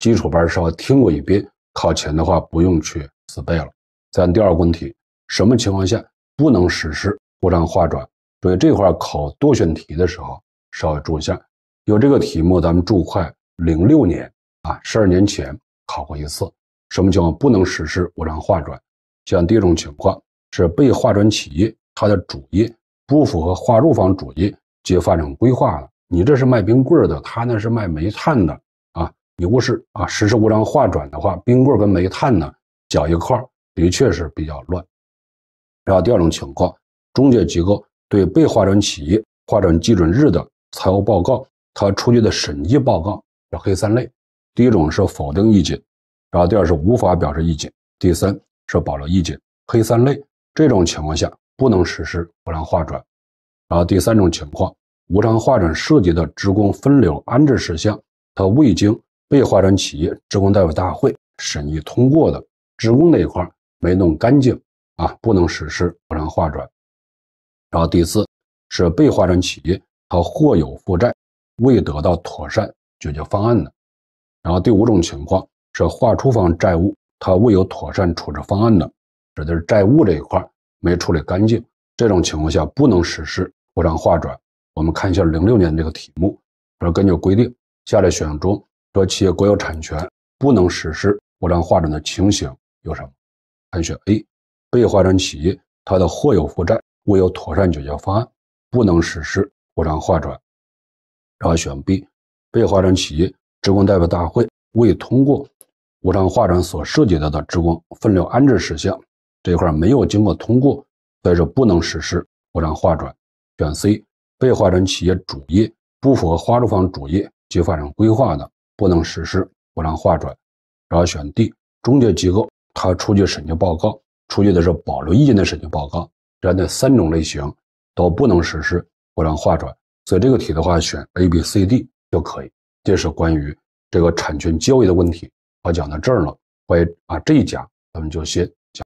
基础班稍微听过一遍，考前的话不用去死背了。咱第二个问题，什么情况下不能实施无偿划转？注意这块考多选题的时候稍微注意一下。有这个题目，咱们注会零六年啊，十二年前考过一次。什么情况不能实施无偿划转？像第一种情况是被划转企业。它的主业不符合划入方主业及发展规划的，你这是卖冰棍的，他那是卖煤炭的啊，牛是啊，实施无偿划转的话，冰棍跟煤炭呢搅一块的确是比较乱。然后第二种情况，中介机构对被划转企业划转基准日的财务报告，他出具的审计报告叫黑三类，第一种是否定意见，然后第二是无法表示意见，第三是保留意见，黑三类这种情况下。不能实施无偿划转，然后第三种情况，无偿划转涉及的职工分流安置事项，它未经被划转企业职工代表大会审议通过的职工那一块没弄干净啊，不能实施无偿划转。然后第四是被划转企业它或有负债未得到妥善解决方案的，然后第五种情况是划出方债务它未有妥善处置方案的，指的是债务这一块。没处理干净，这种情况下不能实施无偿划转。我们看一下零六年这个题目，说根据规定，下列选项中，说企业国有产权不能实施无偿划转的情形有什么？看选 A，被划转企业它的或有负债未有妥善解决方案，不能实施无偿划转。然后选 B，被划转企业职工代表大会未通过无偿划转所涉及到的职工分流安置事项。这块没有经过通过，所以说不能实施不良划转，选 C。被划转企业主业不符合划入方主业及发展规划的，不能实施不良划转。然后选 D，中介机构他出具审计报告，出具的是保留意见的审计报告，这三种类型都不能实施不良划转。所以这个题的话，选 A、B、C、D 就可以。这是关于这个产权交易的问题，我讲到这儿关于啊这一讲咱们就先。